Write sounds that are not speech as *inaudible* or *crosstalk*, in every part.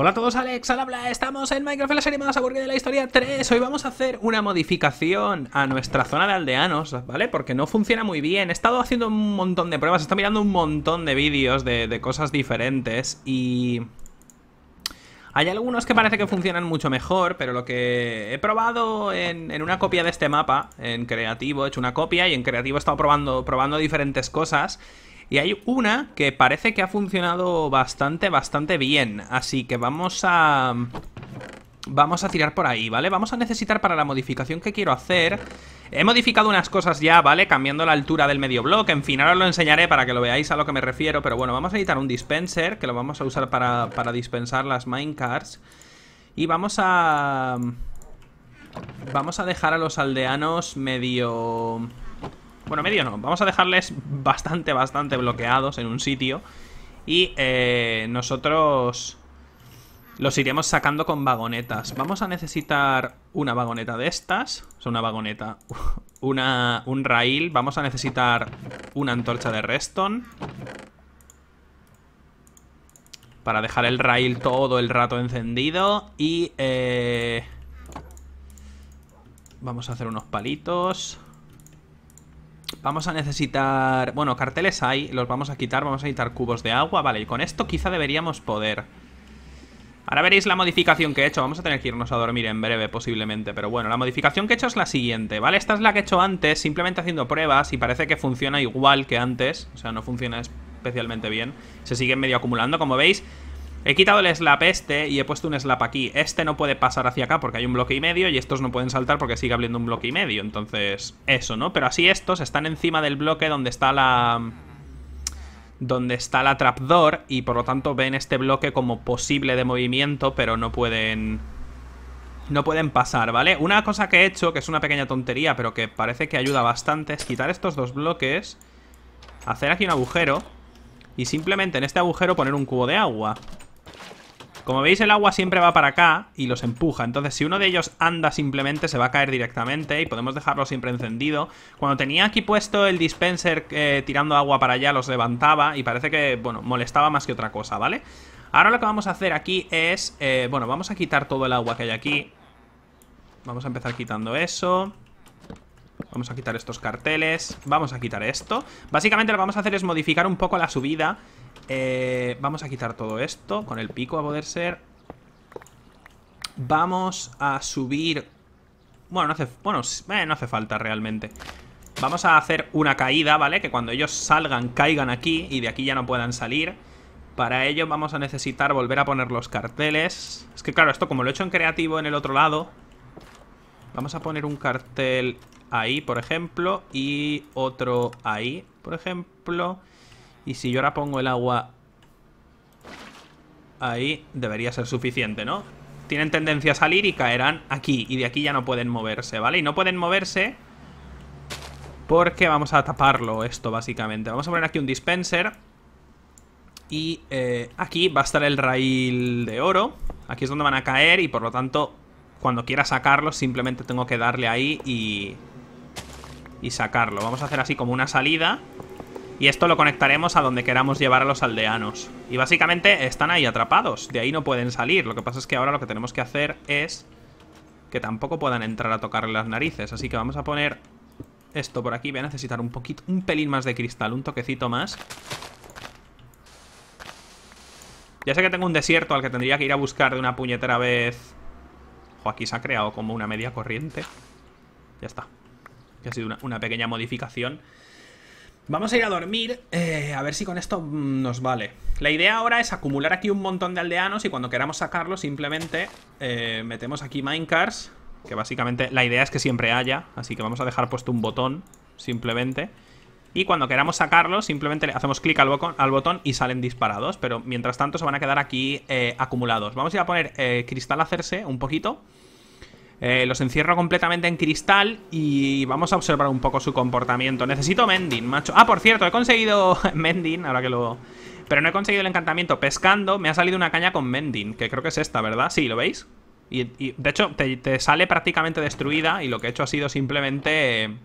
Hola a todos, Alex al habla, estamos en Minecraft la serie más aburrida de la historia 3 Hoy vamos a hacer una modificación a nuestra zona de aldeanos, ¿vale? Porque no funciona muy bien, he estado haciendo un montón de pruebas, he estado mirando un montón de vídeos de, cosas diferentes y... Hay algunos que parece que funcionan mucho mejor, pero lo que he probado en, una copia de este mapa, en creativo, he hecho una copia y en creativo he estado probando, probando diferentes cosas y hay una que parece que ha funcionado bastante, bastante bien. Así que vamos a... Vamos a tirar por ahí, ¿vale? Vamos a necesitar para la modificación que quiero hacer... He modificado unas cosas ya, ¿vale? Cambiando la altura del medio bloque En fin, ahora os lo enseñaré para que lo veáis a lo que me refiero Pero bueno, vamos a editar un dispenser Que lo vamos a usar para, para dispensar las minecarts Y vamos a... Vamos a dejar a los aldeanos medio... Bueno, medio no, vamos a dejarles bastante, bastante bloqueados en un sitio Y eh, nosotros los iremos sacando con vagonetas Vamos a necesitar una vagoneta de estas O sea, una vagoneta *laughs* una, Un rail Vamos a necesitar una antorcha de redstone Para dejar el rail todo el rato encendido Y... Eh, vamos a hacer unos palitos Vamos a necesitar... Bueno, carteles hay, los vamos a quitar, vamos a quitar cubos de agua Vale, y con esto quizá deberíamos poder Ahora veréis la modificación que he hecho Vamos a tener que irnos a dormir en breve posiblemente Pero bueno, la modificación que he hecho es la siguiente, ¿vale? Esta es la que he hecho antes, simplemente haciendo pruebas Y parece que funciona igual que antes O sea, no funciona especialmente bien Se sigue medio acumulando, como veis He quitado el slap este y he puesto un slap aquí. Este no puede pasar hacia acá porque hay un bloque y medio y estos no pueden saltar porque sigue habiendo un bloque y medio. Entonces, eso, ¿no? Pero así estos están encima del bloque donde está la... Donde está la trapdoor y por lo tanto ven este bloque como posible de movimiento, pero no pueden... No pueden pasar, ¿vale? Una cosa que he hecho, que es una pequeña tontería, pero que parece que ayuda bastante, es quitar estos dos bloques, hacer aquí un agujero y simplemente en este agujero poner un cubo de agua. Como veis, el agua siempre va para acá y los empuja. Entonces, si uno de ellos anda simplemente, se va a caer directamente y podemos dejarlo siempre encendido. Cuando tenía aquí puesto el dispenser eh, tirando agua para allá, los levantaba y parece que, bueno, molestaba más que otra cosa, ¿vale? Ahora lo que vamos a hacer aquí es, eh, bueno, vamos a quitar todo el agua que hay aquí. Vamos a empezar quitando eso. Vamos a quitar estos carteles Vamos a quitar esto Básicamente lo que vamos a hacer es modificar un poco la subida eh, vamos a quitar todo esto con el pico a poder ser. Vamos a subir... Bueno, no hace, bueno, eh, no hace falta realmente. Vamos a hacer una caída, ¿vale? Que cuando ellos salgan, caigan aquí y de aquí ya no puedan salir. Para ello vamos a necesitar volver a poner los carteles. Es que claro, esto como lo he hecho en creativo en el otro lado... Vamos a poner un cartel ahí, por ejemplo, y otro ahí, por ejemplo... Y si yo ahora pongo el agua ahí, debería ser suficiente, ¿no? Tienen tendencia a salir y caerán aquí. Y de aquí ya no pueden moverse, ¿vale? Y no pueden moverse porque vamos a taparlo esto, básicamente. Vamos a poner aquí un dispenser. Y eh, aquí va a estar el rail de oro. Aquí es donde van a caer y por lo tanto, cuando quiera sacarlo, simplemente tengo que darle ahí y... Y sacarlo. Vamos a hacer así como una salida. Y esto lo conectaremos a donde queramos llevar a los aldeanos. Y básicamente están ahí atrapados, de ahí no pueden salir. Lo que pasa es que ahora lo que tenemos que hacer es que tampoco puedan entrar a tocarle las narices. Así que vamos a poner esto por aquí. Voy a necesitar un poquito, un pelín más de cristal, un toquecito más. Ya sé que tengo un desierto al que tendría que ir a buscar de una puñetera vez. Ojo, aquí se ha creado como una media corriente. Ya está. Que ha sido una pequeña modificación. Vamos a ir a dormir, eh, a ver si con esto mm, nos vale. La idea ahora es acumular aquí un montón de aldeanos y cuando queramos sacarlos simplemente eh, metemos aquí minecars. que básicamente la idea es que siempre haya, así que vamos a dejar puesto un botón, simplemente. Y cuando queramos sacarlos simplemente le hacemos clic al, botón, y salen disparados, pero mientras tanto se van a quedar aquí eh, acumulados. Vamos a ir a poner cristal hacerse un poquito eh, los encierro completamente en cristal y vamos a observar un poco su comportamiento. Necesito Mending, macho. Ah, por cierto, he conseguido *laughs* Mending, ahora que lo... Pero no he conseguido el encantamiento. Pescando me ha salido una caña con Mending, que creo que es esta, ¿verdad? Sí, ¿lo veis? Y, de hecho, te, sale prácticamente destruida y lo que he hecho ha sido simplemente... Eh,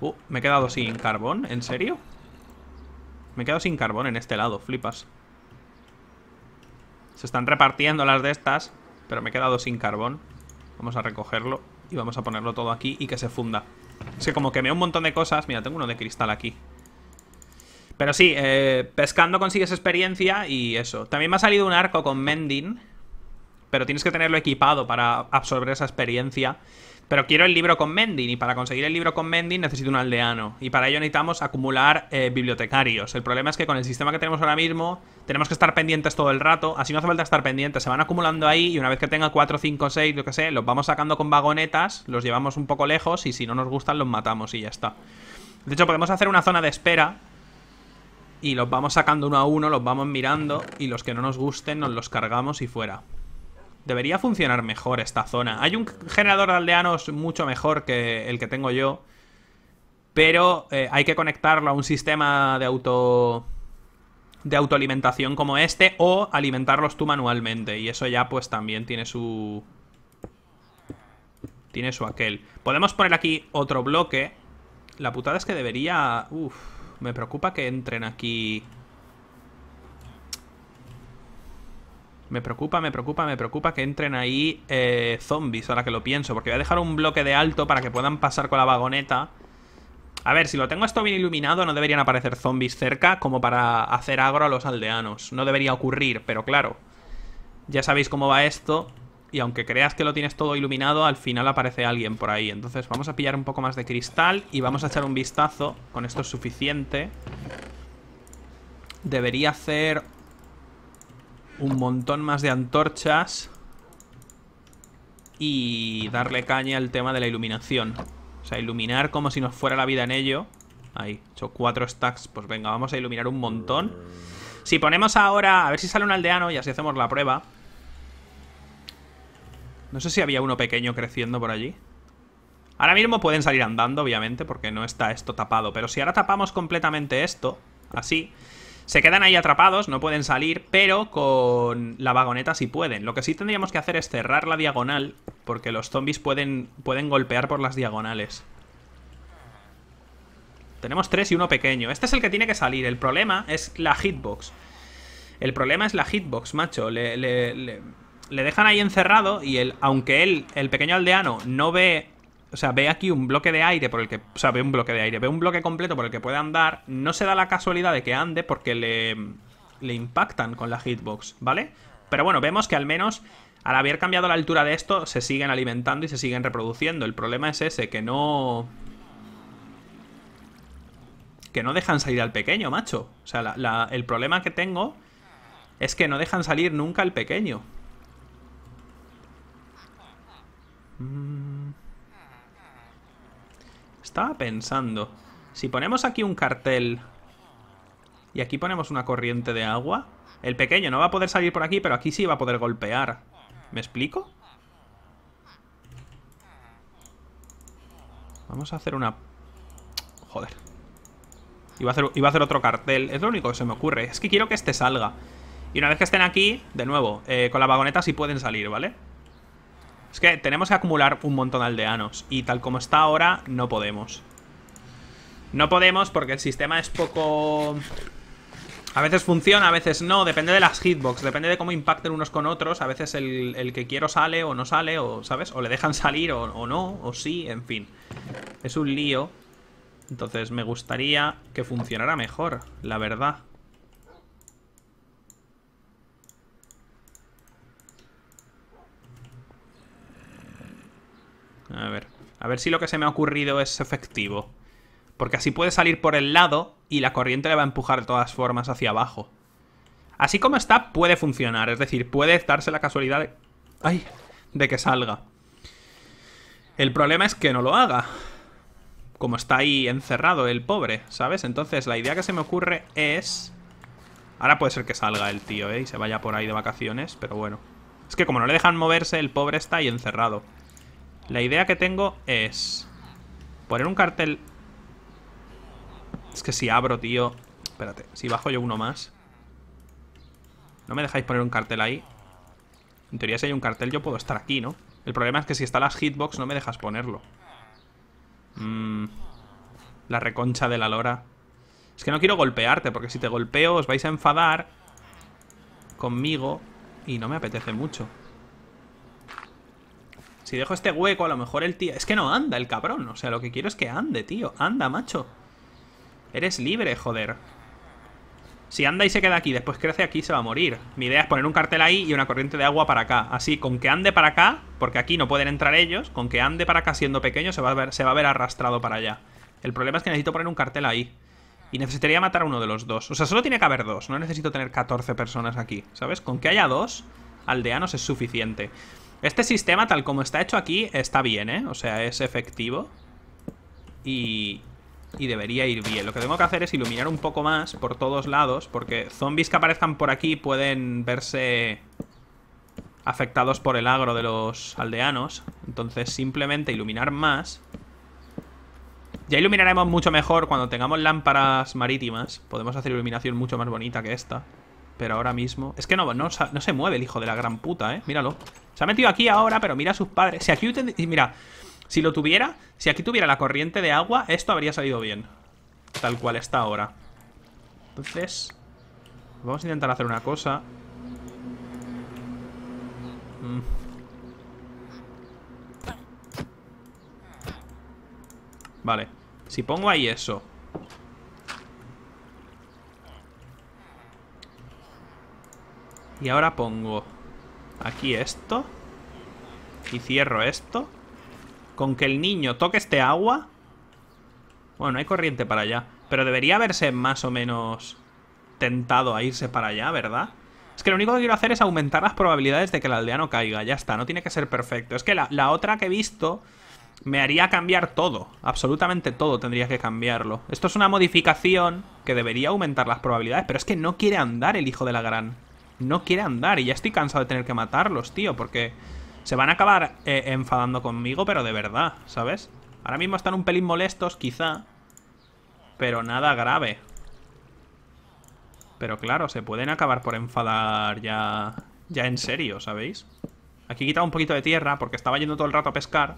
uh, me he quedado sin carbón, ¿en serio? Me he quedado sin carbón en este lado, flipas. Se están repartiendo las de estas pero me he quedado sin carbón. Vamos a recogerlo y vamos a ponerlo todo aquí y que se funda. Es que como quemé un montón de cosas... Mira, tengo uno de cristal aquí. Pero sí, eh, pescando consigues experiencia y eso. También me ha salido un arco con Mending. Pero tienes que tenerlo equipado para absorber esa experiencia. Pero quiero el libro con Mending, y para conseguir el libro con Mending necesito un aldeano. Y para ello necesitamos acumular eh, bibliotecarios. El problema es que con el sistema que tenemos ahora mismo, tenemos que estar pendientes todo el rato. Así no hace falta estar pendientes, se van acumulando ahí y una vez que tenga 4, 5, 6, lo que sé, los vamos sacando con vagonetas, los llevamos un poco lejos y si no nos gustan los matamos y ya está. De hecho, podemos hacer una zona de espera y los vamos sacando uno a uno, los vamos mirando y los que no nos gusten nos los cargamos y fuera. Debería funcionar mejor esta zona. Hay un generador de aldeanos mucho mejor que el que tengo yo. Pero eh, hay que conectarlo a un sistema de auto. de autoalimentación como este. O alimentarlos tú manualmente. Y eso ya, pues, también tiene su. Tiene su aquel. Podemos poner aquí otro bloque. La putada es que debería. Uf. Me preocupa que entren aquí. Me preocupa, me preocupa, me preocupa que entren ahí eh, zombies, ahora que lo pienso. Porque voy a dejar un bloque de alto para que puedan pasar con la vagoneta. A ver, si lo tengo esto bien iluminado, no deberían aparecer zombies cerca como para hacer agro a los aldeanos. No debería ocurrir, pero claro. Ya sabéis cómo va esto. Y aunque creas que lo tienes todo iluminado, al final aparece alguien por ahí. Entonces vamos a pillar un poco más de cristal y vamos a echar un vistazo. Con esto es suficiente. Debería hacer un montón más de antorchas y darle caña al tema de la iluminación. O sea, iluminar como si nos fuera la vida en ello. Ahí, hecho cuatro stacks. Pues venga, vamos a iluminar un montón. Si ponemos ahora... A ver si sale un aldeano y así hacemos la prueba. No sé si había uno pequeño creciendo por allí. Ahora mismo pueden salir andando, obviamente, porque no está esto tapado. Pero si ahora tapamos completamente esto, así... Se quedan ahí atrapados, no pueden salir, pero con la vagoneta sí pueden. Lo que sí tendríamos que hacer es cerrar la diagonal, porque los zombies pueden, pueden golpear por las diagonales. Tenemos tres y uno pequeño. Este es el que tiene que salir. El problema es la hitbox. El problema es la hitbox, macho. Le, dejan ahí encerrado y aunque él, el pequeño aldeano, no ve o sea, ve aquí un bloque de aire por el que, o sea, ve un bloque de aire, ve un bloque completo por el que puede andar, no se da la casualidad de que ande porque le, le impactan con la hitbox, ¿vale? Pero bueno, vemos que al menos al haber cambiado la altura de esto, se siguen alimentando y se siguen reproduciendo. El problema es ese, que no... Que no dejan salir al pequeño, macho. O sea, el problema que tengo es que no dejan salir nunca al pequeño. Mmm... Estaba pensando. Si ponemos aquí un cartel y aquí ponemos una corriente de agua, el pequeño no va a poder salir por aquí, pero aquí sí va a poder golpear. ¿Me explico? Vamos a hacer una... Joder. Iba a, hacer, a hacer otro cartel. Es lo único que se me ocurre. Es que quiero que este salga. Y una vez que estén aquí, de nuevo, eh, con la vagoneta sí pueden salir, ¿vale? Es que tenemos que acumular un montón de aldeanos. Y tal como está ahora, no podemos. No podemos porque el sistema es poco... A veces funciona, a veces no, depende de las hitbox, depende de cómo impacten unos con otros, a veces el, que quiero sale o no sale, o ¿sabes? O le dejan salir o, o, no, o sí, en fin. Es un lío. Entonces me gustaría que funcionara mejor, la verdad. A ver si lo que se me ha ocurrido es efectivo. Porque así puede salir por el lado y la corriente le va a empujar de todas formas hacia abajo. Así como está, puede funcionar. Es decir, puede darse la casualidad de... que salga. El problema es que no lo haga. Como está ahí encerrado el pobre, ¿sabes? Entonces la idea que se me ocurre es... Ahora puede ser que salga el tío, ¿eh? Y se vaya por ahí de vacaciones, pero bueno. Es que como no le dejan moverse, el pobre está ahí encerrado. La idea que tengo es poner un cartel... Es que si abro, tío... Espérate, si bajo yo uno más... ¿No me dejáis poner un cartel ahí? En teoría si hay un cartel yo puedo estar aquí, ¿no? El problema es que si está las hitbox no me dejas ponerlo. Mm. la reconcha de la lora. Es que no quiero golpearte, porque si te golpeo os vais a enfadar conmigo y no me apetece mucho. Si dejo este hueco, a lo mejor el tío... Es que no anda el cabrón. O sea, lo que quiero es que ande, tío. Anda, macho. Eres libre, joder. Si anda y se queda aquí, después crece aquí, se va a morir. Mi idea es poner un cartel ahí y una corriente de agua para acá. Así, con que ande para acá, porque aquí no pueden entrar ellos, con que ande para acá siendo pequeño se va a ver, se va a ver arrastrado para allá. El problema es que necesito poner un cartel ahí. Y necesitaría matar a uno de los dos. O sea, solo tiene que haber dos. No necesito tener 14 personas aquí, ¿sabes? Con que haya dos, aldeanos es suficiente. Este sistema, tal como está hecho aquí, está bien, ¿eh? O sea, es efectivo. Y, y debería ir bien. Lo que tengo que hacer es iluminar un poco más por todos lados, porque zombies que aparezcan por aquí pueden verse afectados por el agro de los aldeanos. Entonces simplemente iluminar más. Ya iluminaremos mucho mejor cuando tengamos lámparas marítimas. Podemos hacer iluminación mucho más bonita que esta. Pero ahora mismo... Es que no, no, se mueve el hijo de la gran puta, ¿eh? Míralo. Se ha metido aquí ahora, pero mira a sus padres. Si aquí... Mira, si lo tuviera... Si aquí tuviera la corriente de agua, esto habría salido bien. Tal cual está ahora. Entonces... Vamos a intentar hacer una cosa. Mm. Vale. Si pongo ahí eso... Y ahora pongo aquí esto. Y cierro esto. Con que el niño toque este agua. Bueno, hay corriente para allá. Pero debería haberse más o menos tentado a irse para allá, ¿verdad? Es que lo único que quiero hacer es aumentar las probabilidades de que el aldeano caiga. Ya está, no tiene que ser perfecto. Es que la, la otra que he visto me haría cambiar todo. Absolutamente todo tendría que cambiarlo. Esto es una modificación que debería aumentar las probabilidades, pero es que no quiere andar el hijo de la gran no quiere andar. Y ya estoy cansado de tener que matarlos, tío, porque se van a acabar eh, enfadando conmigo, pero de verdad, ¿sabes? Ahora mismo están un pelín molestos, quizá, pero nada grave. Pero claro, se pueden acabar por enfadar ya, ya en serio, ¿sabéis? Aquí he quitado un poquito de tierra porque estaba yendo todo el rato a pescar.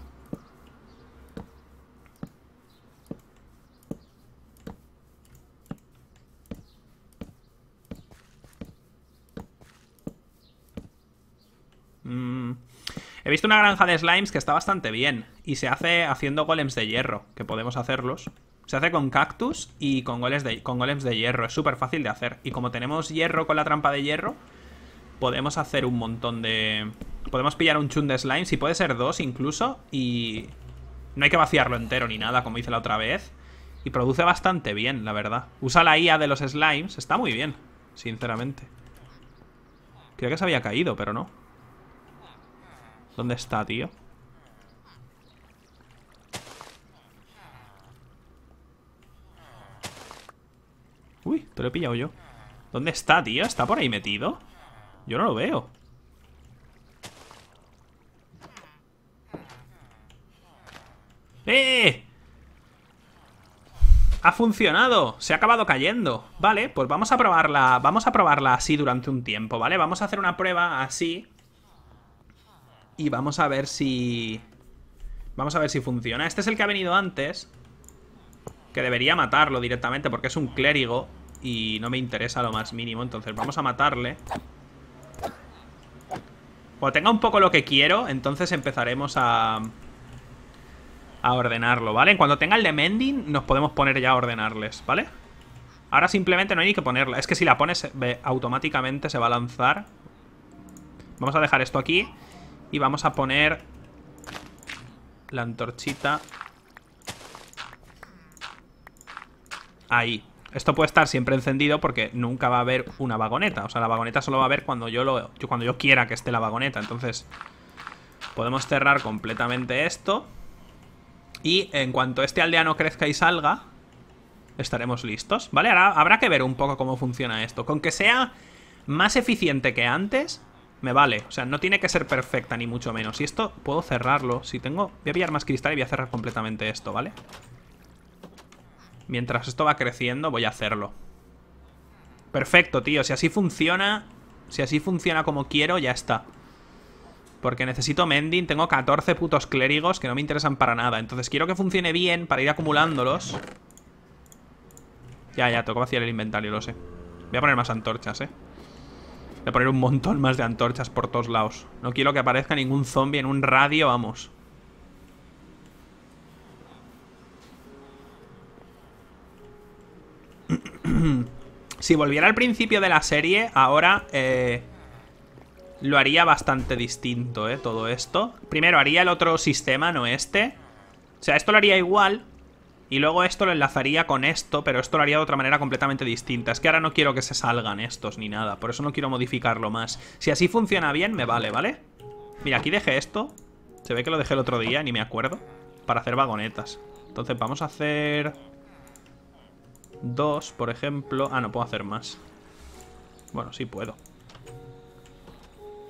He visto una granja de slimes que está bastante bien. Y se hace haciendo golems de hierro, que podemos hacerlos. Se hace con cactus y con, golems de hierro. Es súper fácil de hacer. Y como tenemos hierro con la trampa de hierro, podemos hacer un montón de... Podemos pillar un chun de slimes, y puede ser dos incluso, y... No hay que vaciarlo entero ni nada, como hice la otra vez. Y produce bastante bien, la verdad. Usa la IA de los slimes, está muy bien, sinceramente. Creo que se había caído, pero no. ¿Dónde está, tío? Uy, te lo he pillado yo ¿Dónde está, tío? ¿Está por ahí metido? Yo no lo veo ¡Eh, eh, ¡Eh! ¡Ha funcionado! Se ha acabado cayendo Vale, pues vamos a probarla Vamos a probarla así durante un tiempo, ¿vale? Vamos a hacer una prueba así y vamos a ver si... Vamos a ver si funciona. Este es el que ha venido antes. Que debería matarlo directamente porque es un clérigo. Y no me interesa lo más mínimo. Entonces vamos a matarle. Cuando tenga un poco lo que quiero, entonces empezaremos a... A ordenarlo, ¿vale? En cuanto tenga el de Mending, nos podemos poner ya a ordenarles, ¿vale? Ahora simplemente no hay ni que ponerla. Es que si la pones, automáticamente se va a lanzar. Vamos a dejar esto aquí. Y vamos a poner la antorchita. Ahí. Esto puede estar siempre encendido porque nunca va a haber una vagoneta. O sea, la vagoneta solo va a haber cuando yo, lo, cuando yo quiera que esté la vagoneta. Entonces, podemos cerrar completamente esto. Y en cuanto este aldeano crezca y salga, estaremos listos. ¿Vale? Ahora habrá que ver un poco cómo funciona esto. Con que sea más eficiente que antes, me vale. O sea, no tiene que ser perfecta ni mucho menos. Y esto puedo cerrarlo. Si tengo... Voy a pillar más cristal y voy a cerrar completamente esto, ¿vale? Mientras esto va creciendo, voy a hacerlo. Perfecto, tío. Si así funciona... Si así funciona como quiero, ya está. Porque necesito mending. Tengo 14 putos clérigos que no me interesan para nada. Entonces quiero que funcione bien para ir acumulándolos. Ya, ya, tengo que vaciar el inventario, lo sé. Voy a poner más antorchas, eh. De poner un montón más de antorchas por todos lados. No quiero que aparezca ningún zombie en un radio, vamos. *clears throat* si volviera al principio de la serie, ahora eh, lo haría bastante distinto, ¿eh? Todo esto. Primero haría el otro sistema, no este. O sea, esto lo haría igual, y luego esto lo enlazaría con esto, pero esto lo haría de otra manera completamente distinta. Es que ahora no quiero que se salgan estos ni nada, por eso no quiero modificarlo más. Si así funciona bien, me vale, ¿vale? Mira, aquí dejé esto. Se ve que lo dejé el otro día, ni me acuerdo. Para hacer vagonetas. Entonces vamos a hacer... Dos, por ejemplo. Ah, no puedo hacer más. Bueno, sí puedo.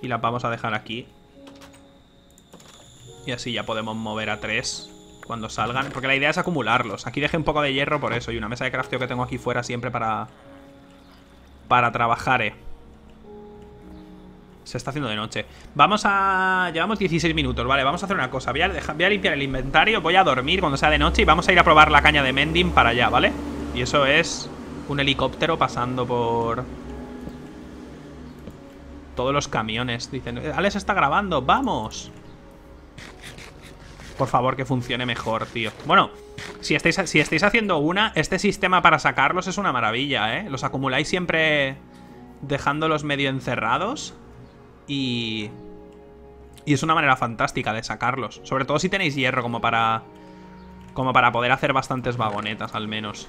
Y las vamos a dejar aquí. Y así ya podemos mover a tres cuando salgan. Porque la idea es acumularlos. Aquí dejé un poco de hierro por eso. Y una mesa de crafteo que tengo aquí fuera siempre para... Para trabajar, eh. Se está haciendo de noche. Vamos a... Llevamos 16 minutos, vale. Vamos a hacer una cosa. Voy a, limpiar el inventario. Voy a dormir cuando sea de noche. Y vamos a ir a probar la caña de Mending para allá, ¿vale? Y eso es un helicóptero pasando por... Todos los camiones. Dicen, Alex está grabando. ¡Vamos! por favor, que funcione mejor, tío. Bueno, si estáis, si estáis haciendo una, este sistema para sacarlos es una maravilla, ¿eh? Los acumuláis siempre dejándolos medio encerrados y... Y es una manera fantástica de sacarlos. Sobre todo si tenéis hierro como para... Como para poder hacer bastantes vagonetas, al menos.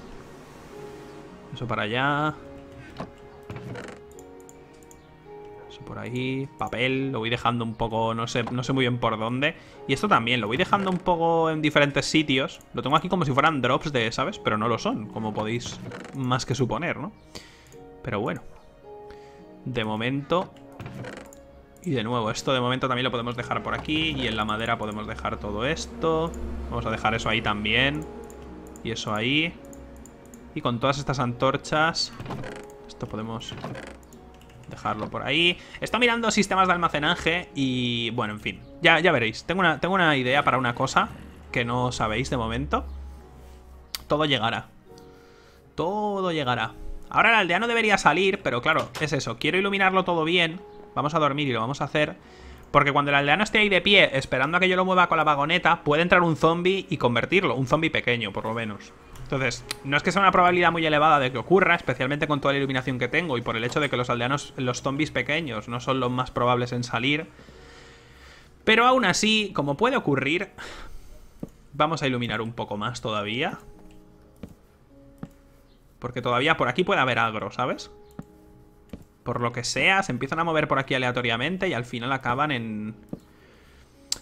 Eso para allá por ahí, papel, lo voy dejando un poco, no sé, no sé muy bien por dónde. Y esto también, lo voy dejando un poco en diferentes sitios. Lo tengo aquí como si fueran drops de, ¿sabes? Pero no lo son, como podéis más que suponer, ¿no? Pero bueno. De momento... Y de nuevo, esto de momento también lo podemos dejar por aquí. Y en la madera podemos dejar todo esto. Vamos a dejar eso ahí también. Y eso ahí. Y con todas estas antorchas... Esto podemos dejarlo por ahí. Está mirando sistemas de almacenaje y, bueno, en fin. Ya, ya veréis. Tengo una, tengo una idea para una cosa que no sabéis de momento. Todo llegará. Todo llegará. Ahora el aldeano debería salir, pero claro, es eso. Quiero iluminarlo todo bien. Vamos a dormir y lo vamos a hacer. Porque cuando el aldeano esté ahí de pie, esperando a que yo lo mueva con la vagoneta, puede entrar un zombie y convertirlo. Un zombie pequeño, por lo menos. Entonces, no es que sea una probabilidad muy elevada de que ocurra, especialmente con toda la iluminación que tengo y por el hecho de que los aldeanos, los zombies pequeños, no son los más probables en salir. Pero aún así, como puede ocurrir, vamos a iluminar un poco más todavía. Porque todavía por aquí puede haber agro, ¿sabes? Por lo que sea, se empiezan a mover por aquí aleatoriamente y al final acaban en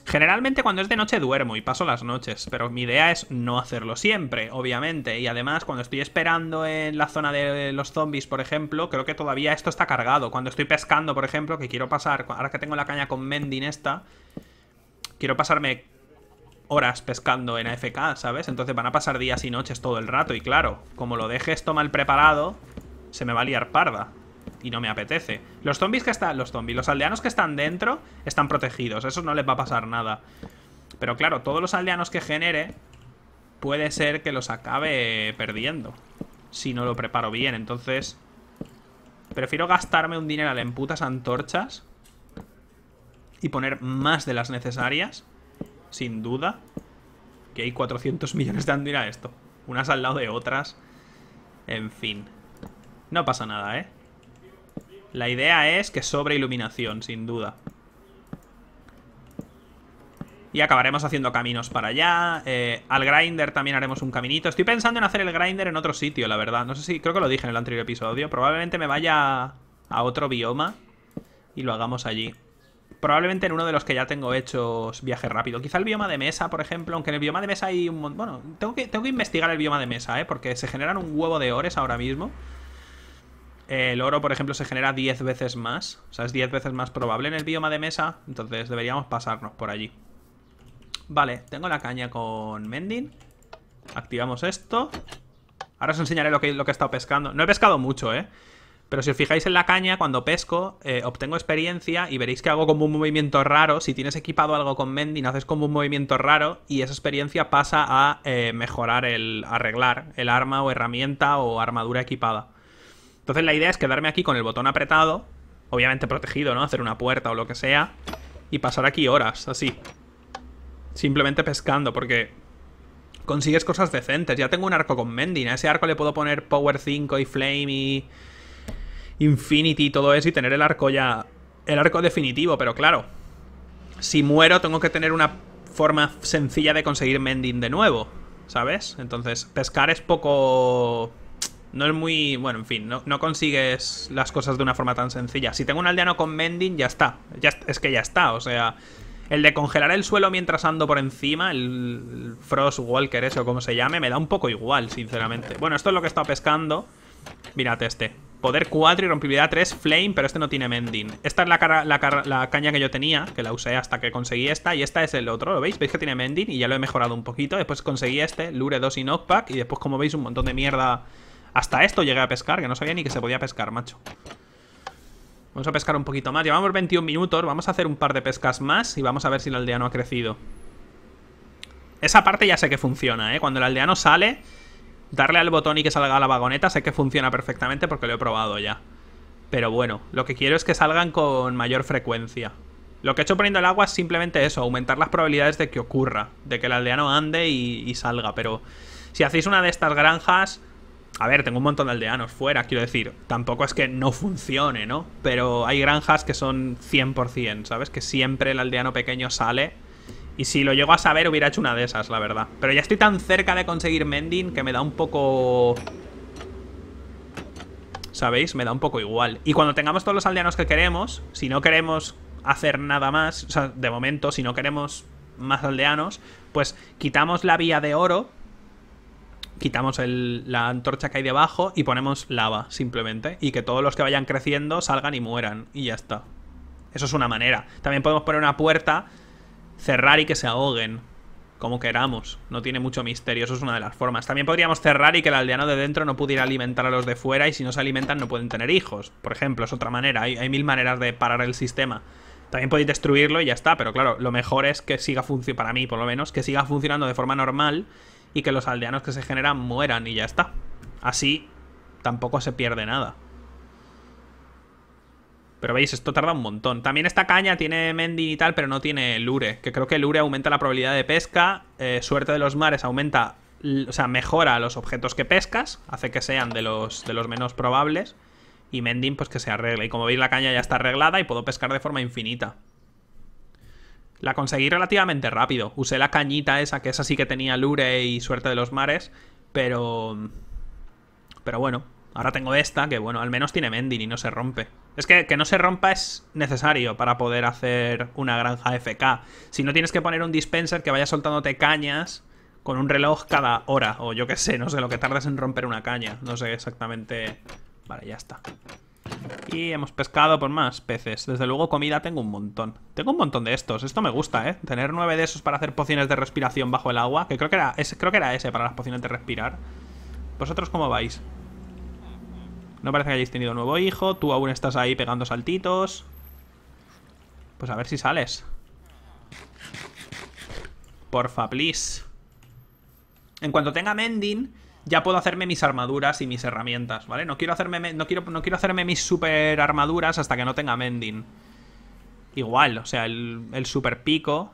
Generalmente cuando es de noche duermo y paso las noches, pero mi idea es no hacerlo siempre, obviamente. Y además, cuando estoy esperando en la zona de los zombies, por ejemplo, creo que todavía esto está cargado. Cuando estoy pescando, por ejemplo, que quiero pasar, ahora que tengo la caña con Mendin esta, quiero pasarme horas pescando en AFK, ¿sabes? Entonces van a pasar días y noches todo el rato y claro, como lo dejes esto mal preparado, se me va a liar parda y no me apetece. Los zombies que están... Los zombies, los aldeanos que están dentro están protegidos. Eso no les va a pasar nada. Pero claro, todos los aldeanos que genere puede ser que los acabe perdiendo. Si no lo preparo bien, entonces... Prefiero gastarme un dinero en putas antorchas y poner más de las necesarias, sin duda. Que hay 400 millones de a esto. Unas al lado de otras. En fin. No pasa nada, ¿eh? La idea es que sobre iluminación, sin duda. Y acabaremos haciendo caminos para allá. Eh, al grinder también haremos un caminito. Estoy pensando en hacer el grinder en otro sitio, la verdad. No sé si... Creo que lo dije en el anterior episodio. Probablemente me vaya a otro bioma y lo hagamos allí. Probablemente en uno de los que ya tengo hechos viaje rápido. Quizá el bioma de mesa, por ejemplo. Aunque en el bioma de mesa hay un montón... Bueno, tengo que, tengo que investigar el bioma de mesa, ¿eh? Porque se generan un huevo de ores ahora mismo. El oro, por ejemplo, se genera 10 veces más. O sea, es 10 veces más probable en el bioma de mesa. Entonces deberíamos pasarnos por allí. Vale, tengo la caña con Mending. Activamos esto. Ahora os enseñaré lo que, lo que he estado pescando. No he pescado mucho, ¿eh? Pero si os fijáis en la caña, cuando pesco, eh, obtengo experiencia y veréis que hago como un movimiento raro. Si tienes equipado algo con Mending, haces como un movimiento raro y esa experiencia pasa a eh, mejorar el... arreglar el arma o herramienta o armadura equipada. Entonces la idea es quedarme aquí con el botón apretado, obviamente protegido, ¿no? Hacer una puerta o lo que sea, y pasar aquí horas, así. Simplemente pescando, porque consigues cosas decentes. Ya tengo un arco con Mending, a ese arco le puedo poner Power 5 y Flame y Infinity y todo eso y tener el arco ya... El arco definitivo, pero claro, si muero tengo que tener una forma sencilla de conseguir Mending de nuevo, ¿sabes? Entonces, pescar es poco no es muy. Bueno, en fin, no, consigues las cosas de una forma tan sencilla. Si tengo un aldeano con mending, ya está. Ya, es que ya está, o sea. El de congelar el suelo mientras ando por encima, el, Frost Walker, eso como se llame, me da un poco igual, sinceramente. Bueno, esto es lo que he estado pescando. Mirad este. Poder 4 y rompibilidad 3, Flame, pero este no tiene Mending. Esta es la, cara, la, caña que yo tenía, que la usé hasta que conseguí esta. Y esta es el otro, ¿lo veis? Veis que tiene Mending y ya lo he mejorado un poquito. Después conseguí este, Lure 2 y Knockback. Y después, como veis, un montón de mierda hasta esto llegué a pescar, que no sabía ni que se podía pescar, macho Vamos a pescar un poquito más Llevamos 21 minutos, vamos a hacer un par de pescas más Y vamos a ver si el aldeano ha crecido Esa parte ya sé que funciona, ¿eh? Cuando el aldeano sale Darle al botón y que salga la vagoneta Sé que funciona perfectamente porque lo he probado ya Pero bueno, lo que quiero es que salgan con mayor frecuencia Lo que he hecho poniendo el agua es simplemente eso Aumentar las probabilidades de que ocurra De que el aldeano ande y, y salga Pero si hacéis una de estas granjas a ver, tengo un montón de aldeanos fuera, quiero decir. Tampoco es que no funcione, ¿no? Pero hay granjas que son 100%, ¿sabes? Que siempre el aldeano pequeño sale. Y si lo llego a saber, hubiera hecho una de esas, la verdad. Pero ya estoy tan cerca de conseguir Mending que me da un poco... ¿Sabéis? Me da un poco igual. Y cuando tengamos todos los aldeanos que queremos, si no queremos hacer nada más, o sea, de momento, si no queremos más aldeanos, pues quitamos la vía de oro quitamos la antorcha que hay debajo y ponemos lava, simplemente. Y que todos los que vayan creciendo salgan y mueran. Y ya está. Eso es una manera. También podemos poner una puerta, cerrar y que se ahoguen. Como queramos. No tiene mucho misterio. Eso es una de las formas. También podríamos cerrar y que el aldeano de dentro no pudiera alimentar a los de fuera. Y si no se alimentan no pueden tener hijos. Por ejemplo, es otra manera. Hay, hay mil maneras de parar el sistema. También podéis destruirlo y ya está. Pero claro, lo mejor es que siga funcionando. Para mí, por lo menos, que siga funcionando de forma normal y que los aldeanos que se generan mueran y ya está. Así tampoco se pierde nada. Pero veis, esto tarda un montón. También esta caña tiene Mendy y tal, pero no tiene Lure. Que creo que Lure aumenta la probabilidad de pesca. Eh, suerte de los mares aumenta... O sea, mejora los objetos que pescas. Hace que sean de los, de los menos probables. Y Mending, pues que se arregle. Y como veis, la caña ya está arreglada y puedo pescar de forma infinita. La conseguí relativamente rápido. Usé la cañita esa, que es así que tenía lure y suerte de los mares, pero... Pero bueno, ahora tengo esta, que bueno, al menos tiene mending y no se rompe. Es que que no se rompa es necesario para poder hacer una granja FK. Si no tienes que poner un dispenser que vaya soltándote cañas con un reloj cada hora, o yo qué sé, no sé, lo que tardas en romper una caña. No sé exactamente... Vale, ya está. Y hemos pescado por más peces. Desde luego comida tengo un montón. Tengo un montón de estos. Esto me gusta, ¿eh? Tener nueve de esos para hacer pociones de respiración bajo el agua. Que creo que era ese, creo que era ese para las pociones de respirar. ¿Vosotros cómo vais? No parece que hayáis tenido nuevo hijo. Tú aún estás ahí pegando saltitos. Pues a ver si sales. Porfa, please. En cuanto tenga Mending ya puedo hacerme mis armaduras y mis herramientas, ¿vale? No quiero hacerme, no quiero, no quiero hacerme mis super armaduras hasta que no tenga mending. Igual, o sea, el, el super pico,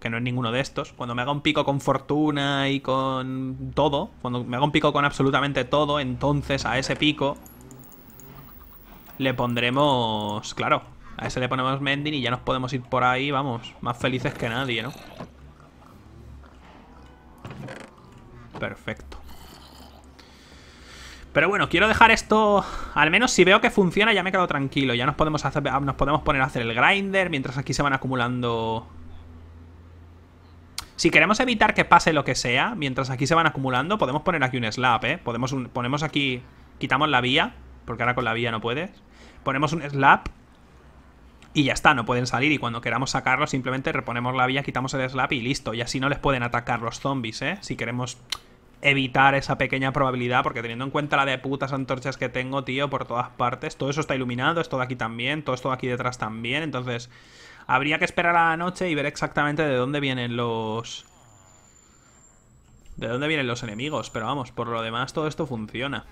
que no es ninguno de estos, cuando me haga un pico con fortuna y con todo, cuando me haga un pico con absolutamente todo, entonces a ese pico le pondremos, claro, a ese le ponemos mending y ya nos podemos ir por ahí, vamos, más felices que nadie, ¿no? Perfecto. Pero bueno, quiero dejar esto... Al menos si veo que funciona ya me quedo tranquilo. Ya nos podemos, hacer, ah, nos podemos poner a hacer el grinder mientras aquí se van acumulando... Si queremos evitar que pase lo que sea, mientras aquí se van acumulando, podemos poner aquí un slap, ¿eh? Podemos ponemos aquí... Quitamos la vía, porque ahora con la vía no puedes. Ponemos un slap. y ya está, no pueden salir y cuando queramos sacarlos simplemente reponemos la vía, quitamos el slap y listo. Y así no les pueden atacar los zombies, ¿eh? Si queremos evitar esa pequeña probabilidad, porque teniendo en cuenta la de putas antorchas que tengo, tío, por todas partes, todo eso está iluminado, esto de aquí también, todo esto de aquí detrás también, entonces habría que esperar a la noche y ver exactamente de dónde vienen los... De dónde vienen los enemigos, pero vamos, por lo demás todo esto funciona.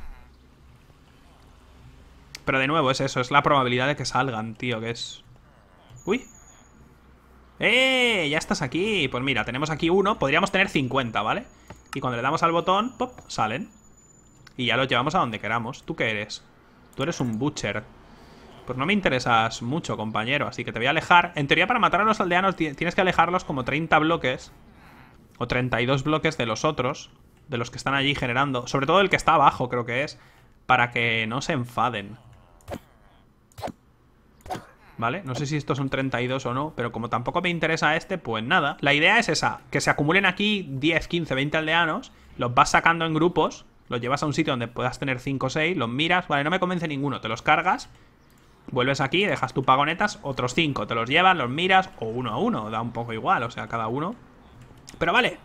Pero de nuevo es eso, es la probabilidad de que salgan, tío, que es... ¡Uy! ¡Eh! ¡Ya estás aquí! Pues mira, tenemos aquí uno, podríamos tener 50, ¿vale? vale y cuando le damos al botón, pop, salen. Y ya los llevamos a donde queramos. ¿Tú qué eres? Tú eres un butcher. Pues no me interesas mucho, compañero. Así que te voy a alejar. En teoría, para matar a los aldeanos tienes que alejarlos como 30 bloques. O 32 bloques de los otros. De los que están allí generando. Sobre todo el que está abajo, creo que es. Para que no se enfaden. ¿vale? No sé si estos son 32 o no, pero como tampoco me interesa este, pues nada. La idea es esa, que se acumulen aquí 10, 15, 20 aldeanos, los vas sacando en grupos, los llevas a un sitio donde puedas tener 5 o 6, los miras, vale, no me convence ninguno, te los cargas, vuelves aquí, dejas tu pagonetas, otros 5, te los llevas, los miras, o uno a uno, da un poco igual, o sea, cada uno. Pero vale,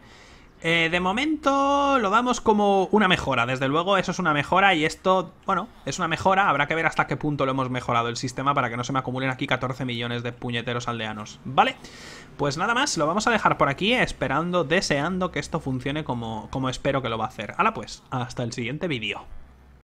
eh, de momento lo damos como una mejora, desde luego eso es una mejora y esto, bueno, es una mejora, habrá que ver hasta qué punto lo hemos mejorado el sistema para que no se me acumulen aquí 14 millones de puñeteros aldeanos, ¿vale? Pues nada más, lo vamos a dejar por aquí esperando, deseando que esto funcione como, como espero que lo va a hacer. Hala pues, hasta el siguiente vídeo.